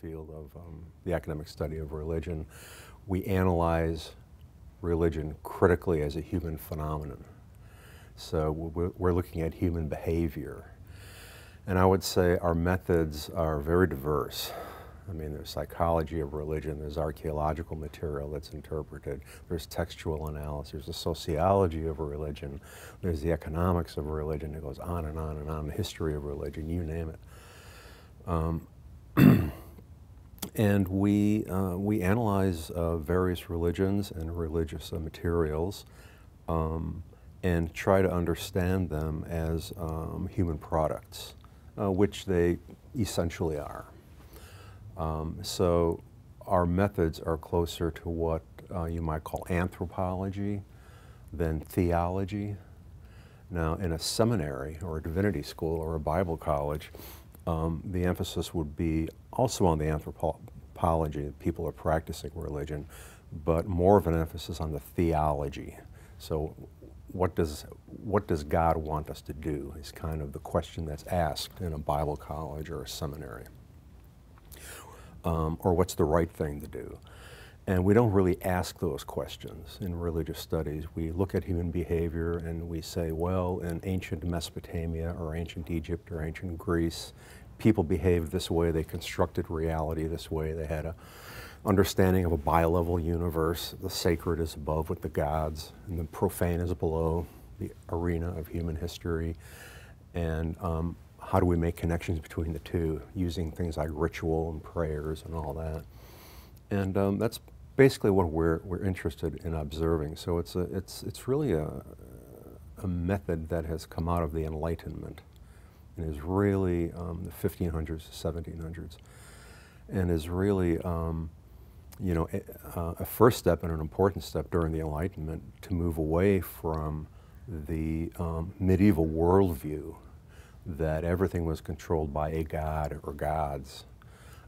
field of um, the academic study of religion, we analyze religion critically as a human phenomenon. So we're looking at human behavior. And I would say our methods are very diverse. I mean, there's psychology of religion, there's archaeological material that's interpreted, there's textual analysis, there's the sociology of religion, there's the economics of religion, it goes on and on and on, the history of religion, you name it. Um, and we, uh, we analyze uh, various religions and religious uh, materials um, and try to understand them as um, human products, uh, which they essentially are. Um, so our methods are closer to what uh, you might call anthropology than theology. Now, in a seminary or a divinity school or a Bible college, um, the emphasis would be also on the anthropology that people are practicing religion, but more of an emphasis on the theology. So what does, what does God want us to do is kind of the question that's asked in a Bible college or a seminary. Um, or what's the right thing to do? And we don't really ask those questions in religious studies. We look at human behavior and we say, well, in ancient Mesopotamia or ancient Egypt or ancient Greece, people behaved this way, they constructed reality this way, they had a understanding of a bi-level universe. The sacred is above with the gods, and the profane is below the arena of human history. And um, how do we make connections between the two using things like ritual and prayers and all that? And um, that's basically what we're, we're interested in observing. So it's, a, it's, it's really a, a method that has come out of the Enlightenment. Is really um, the 1500s, 1700s, and is really, um, you know, uh, a first step and an important step during the Enlightenment to move away from the um, medieval worldview that everything was controlled by a god or gods.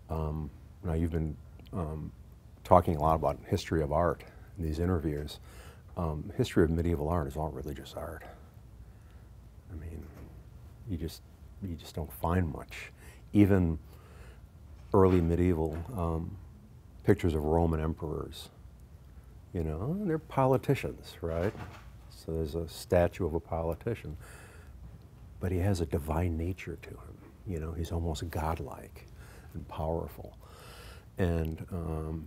Um, now, you've been um, talking a lot about history of art in these interviews. Um, history of medieval art is all religious art. I mean, you just you just don't find much. Even early medieval um, pictures of Roman emperors, you know, they're politicians, right? So there's a statue of a politician, but he has a divine nature to him. You know, he's almost godlike and powerful. And, um,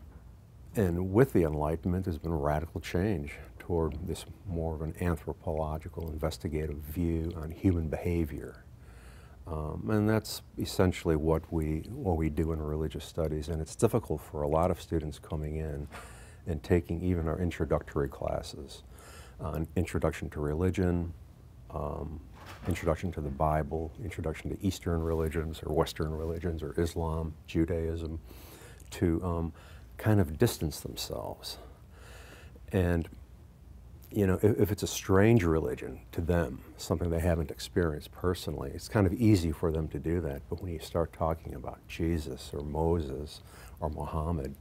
and with the Enlightenment, there's been a radical change toward this more of an anthropological investigative view on human behavior um, and that's essentially what we, what we do in religious studies. And it's difficult for a lot of students coming in and taking even our introductory classes on uh, introduction to religion, um, introduction to the Bible, introduction to Eastern religions or Western religions or Islam, Judaism, to um, kind of distance themselves. And you know, if, if, it's a strange religion to them, something they haven't experienced personally, it's kind of easy for them to do that. But when you start talking about Jesus or Moses or Muhammad,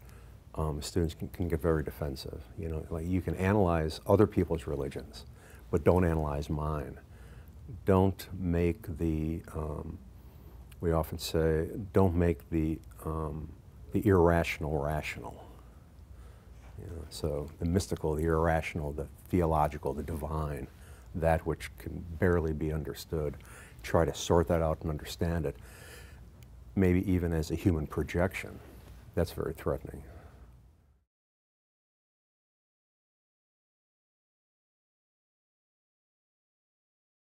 um, students can, can, get very defensive. You know, like you can analyze other people's religions, but don't analyze mine. Don't make the, um, we often say, don't make the, um, the irrational rational so the mystical, the irrational, the theological, the divine, that which can barely be understood, try to sort that out and understand it, maybe even as a human projection, that's very threatening.